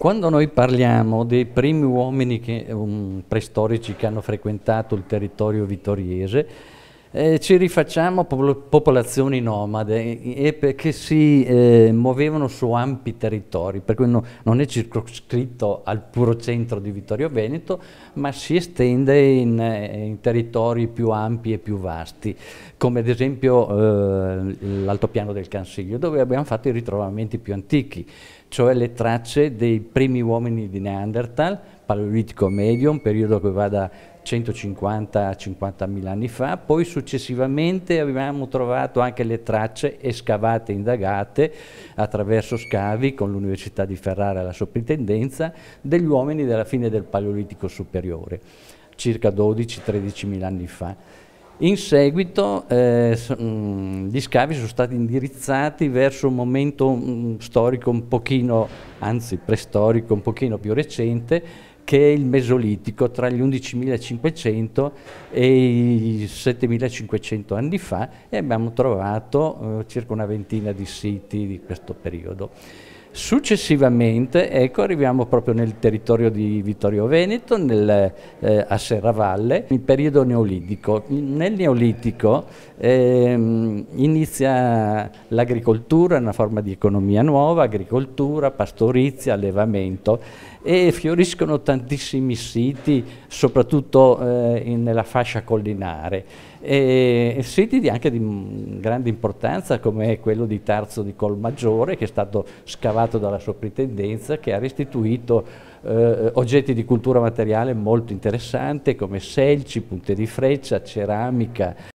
Quando noi parliamo dei primi uomini che, um, preistorici che hanno frequentato il territorio vittoriese, eh, ci rifacciamo popol popolazioni nomade eh, che si eh, muovevano su ampi territori, per cui no, non è circoscritto al puro centro di Vittorio Veneto, ma si estende in, eh, in territori più ampi e più vasti, come ad esempio eh, l'altopiano del Cansiglio, dove abbiamo fatto i ritrovamenti più antichi, cioè le tracce dei primi uomini di Neanderthal, paleolitico medio, un periodo che va da 150 a 50 mila anni fa, poi successivamente abbiamo trovato anche le tracce escavate e indagate attraverso scavi con l'Università di Ferrara e la soprintendenza degli uomini della fine del Paleolitico superiore, circa 12 13 mila anni fa. In seguito eh, mm, gli scavi sono stati indirizzati verso un momento mm, storico un pochino, anzi prestorico, un pochino più recente, che è il Mesolitico tra gli 11.500 e i 7.500 anni fa e abbiamo trovato eh, circa una ventina di siti di questo periodo. Successivamente ecco, arriviamo proprio nel territorio di Vittorio Veneto, nel, eh, a Serravalle, nel periodo neolitico. Nel neolitico eh, inizia l'agricoltura, una forma di economia nuova, agricoltura, pastorizia, allevamento e fioriscono tantissimi siti, soprattutto eh, in, nella fascia collinare e, e siti anche di grande importanza come quello di Tarso di Colmaggiore che è stato scavato dalla soprintendenza che ha restituito eh, oggetti di cultura materiale molto interessanti come selci, punte di freccia, ceramica,